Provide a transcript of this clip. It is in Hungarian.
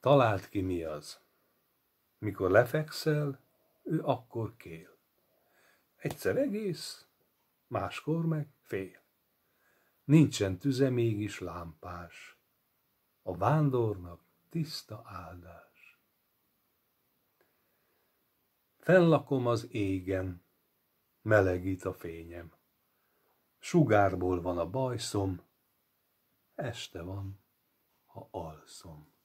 talált ki mi az. Mikor lefekszel, ő akkor kél. Egyszer egész, máskor meg fél. Nincsen tüze mégis lámpás. A vándornak tiszta áldás. Fenlakom az égen, melegít a fényem. Sugárból van a bajszom, este van, ha alszom.